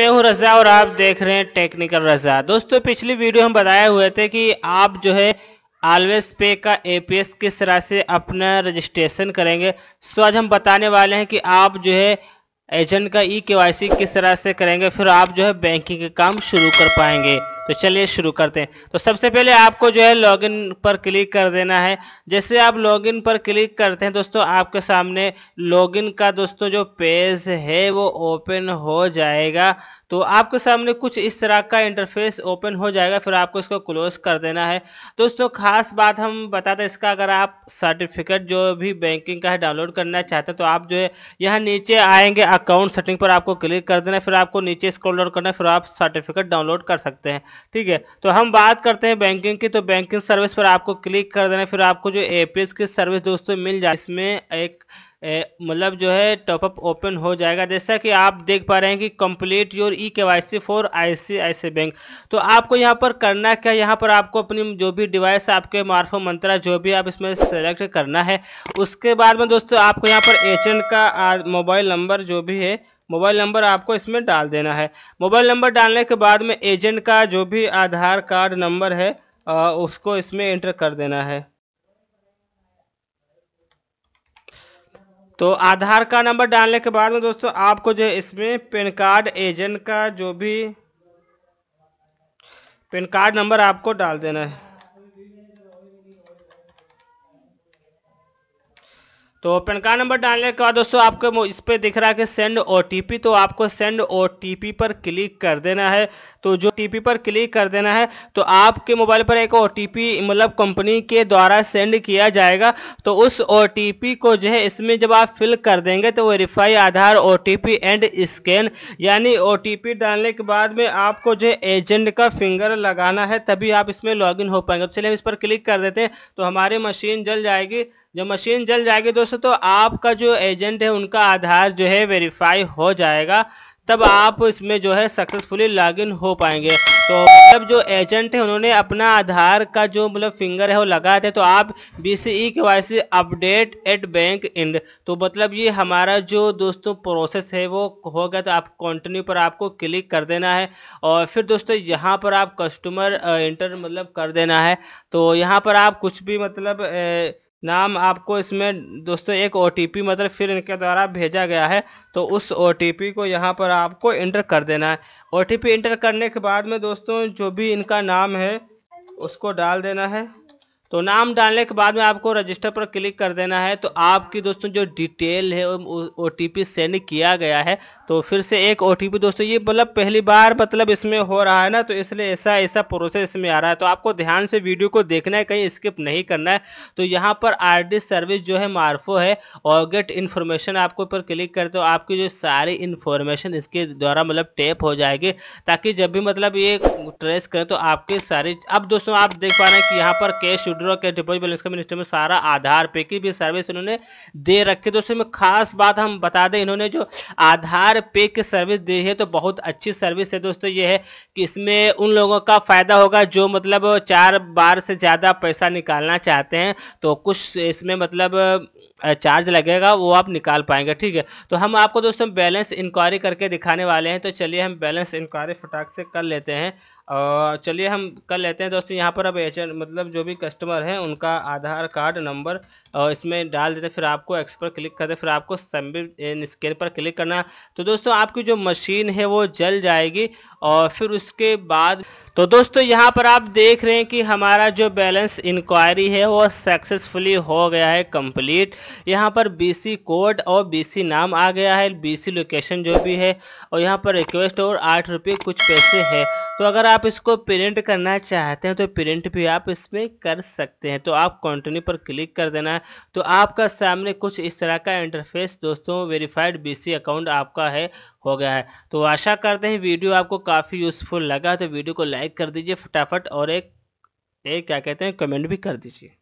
मैं हूँ रजा और आप देख रहे हैं टेक्निकल रजा दोस्तों पिछली वीडियो हम बताए हुए थे कि आप जो है ऑलवेज पे का एपीएस किस तरह से अपना रजिस्ट्रेशन करेंगे सो आज हम बताने वाले हैं कि आप जो है एजेंट का ई e केवाईसी किस तरह से करेंगे फिर आप जो है बैंकिंग का काम शुरू कर पाएंगे तो चलिए शुरू करते हैं तो सबसे पहले आपको जो है लॉगिन पर क्लिक कर देना है जैसे आप लॉगिन पर क्लिक करते हैं दोस्तों आपके सामने लॉगिन का दोस्तों जो पेज है वो ओपन हो जाएगा तो आपके सामने कुछ इस तरह का इंटरफेस ओपन हो जाएगा फिर आपको इसको क्लोज कर देना है दोस्तों खास बात हम बताते हैं इसका अगर आप सर्टिफिकेट जो भी बैंकिंग का है डाउनलोड करना चाहते हैं तो आप जो है यहाँ नीचे आएंगे अकाउंट सेटिंग पर आपको क्लिक कर देना है फिर आपको नीचे स्क्रॉल डाउन करना फिर आप सर्टिफिकेट डाउनलोड कर सकते हैं ठीक है तो हम बात करते हैं बैंकिंग की तो बैंकिंग सर्विस पर आपको क्लिक कर देना फिर आपको जो एपीएस की सर्विस दोस्तों मिल जाए इसमें एक मतलब जो है टॉपअप ओपन हो जाएगा जैसा कि आप देख पा रहे हैं कि complete your E K Y C for ICICI bank तो आपको यहाँ पर करना क्या यहाँ पर आपको अपनी जो भी डिवाइस आपके मार्फो मंत्रा जो भी आप इसमें सेलेक्ट करना है उसके बाद में दोस्तों आपको यहाँ पर एजेंट का मोबाइल नंबर जो भी है मोबाइल नंबर आपको इसमें डाल देना है मोबाइल नंबर डालने के बाद में एजेंट का जो भी आधार कार्ड नंबर है आ, उसको इसमें एंटर कर देना है तो आधार कार्ड नंबर डालने के बाद में दोस्तों आपको जो है इसमें पेन कार्ड एजेंट का जो भी पेन कार्ड नंबर आपको डाल देना है तो पैन कार्ड नंबर डालने के बाद दोस्तों आपको इस पर दिख रहा है कि सेंड ओ तो आपको सेंड ओ पर क्लिक कर देना है तो जो टी पर क्लिक कर देना है तो आपके मोबाइल पर एक ओ मतलब कंपनी के द्वारा सेंड किया जाएगा तो उस ओ को जो है इसमें जब आप फिल कर देंगे तो verify Aadhaar O and scan यानी ओ डालने के बाद में आपको जो है एजेंट का फिंगर लगाना है तभी आप इसमें लॉग हो पाएंगे तो चलिए हम इस पर क्लिक कर देते हैं तो हमारी मशीन जल जाएगी जब मशीन जल जाएगी दोस्तों तो आपका जो एजेंट है उनका आधार जो है वेरीफाई हो जाएगा तब आप इसमें जो है सक्सेसफुली लॉगिन हो पाएंगे तो मतलब जो एजेंट है उन्होंने अपना आधार का जो मतलब फिंगर है वो लगाया थे तो आप B C E K Y C update at bank इंड तो मतलब ये हमारा जो दोस्तों प्रोसेस है वो हो गया तो आप कंटिन्यू पर आपको क्लिक कर देना है और फिर दोस्तों यहाँ पर आप कस्टमर इंटर मतलब कर देना है तो यहाँ पर आप कुछ भी मतलब ए, नाम आपको इसमें दोस्तों एक ओ मतलब फिर इनके द्वारा भेजा गया है तो उस ओ को यहाँ पर आपको इंटर कर देना है ओ इंटर करने के बाद में दोस्तों जो भी इनका नाम है उसको डाल देना है तो नाम डालने के बाद में आपको रजिस्टर पर क्लिक कर देना है तो आपकी दोस्तों जो डिटेल है ओ टी सेंड किया गया है तो फिर से एक ओ दोस्तों ये मतलब पहली बार मतलब इसमें हो रहा है ना तो इसलिए ऐसा ऐसा प्रोसेस इसमें आ रहा है तो आपको ध्यान से वीडियो को देखना है कहीं स्किप नहीं करना है तो यहाँ पर आर सर्विस जो है मार्फो है और गेट इन्फॉर्मेशन आपको पर क्लिक करते हो आपकी जो सारी इन्फॉर्मेशन इसके द्वारा मतलब टेप हो जाएगी ताकि जब भी मतलब ये ट्रेस करें तो आपके सारी अब दोस्तों आप देख पा रहे हैं कि यहाँ पर cash order cash deposit balance का मिनिस्टर में सारा आधार पे की भी सर्विस इन्होंने दे रखी दोस्तों में खास बात हम बता दें इन्होंने जो आधार पे की सर्विस दी है तो बहुत अच्छी सर्विस है दोस्तों ये है कि इसमें उन लोगों का फायदा होगा जो मतलब चार बार से ज़्यादा पैसा निकालना चाहते हैं तो कुछ इसमें मतलब चार्ज लगेगा वो आप निकाल पाएंगे ठीक है तो हम आपको दोस्तों बैलेंस इंक्वायरी करके दिखाने वाले हैं तो चलिए हम बैलेंस इंक्वायरी फटाक से कर लेते हैं और चलिए हम कर लेते हैं दोस्तों यहाँ पर अब एच मतलब जो भी कस्टमर है उनका आधार कार्ड नंबर और इसमें डाल देते फिर आपको एक्स पर क्लिक करते फिर आपको सबमिट स्कैन पर क्लिक करना तो दोस्तों आपकी जो मशीन है वो जल जाएगी और फिर उसके बाद तो दोस्तों यहाँ पर आप देख रहे हैं कि हमारा जो बैलेंस इंक्वायरी है वो सक्सेसफुली हो गया है कंप्लीट यहाँ पर बीसी कोड और बीसी नाम आ गया है बीसी लोकेशन जो भी है और यहाँ पर रिक्वेस्ट और आठ रुपये कुछ पैसे है तो अगर आप इसको प्रिंट करना चाहते हैं तो प्रिंट भी आप इसमें कर सकते हैं तो आप कंटिन्यू पर क्लिक कर देना है तो आपका सामने कुछ इस तरह का इंटरफेस दोस्तों वेरीफाइड बीसी अकाउंट आपका है हो गया है तो आशा करते हैं वीडियो आपको काफ़ी यूज़फुल लगा तो वीडियो को लाइक कर दीजिए फटाफट और एक एक क्या कहते हैं कमेंट भी कर दीजिए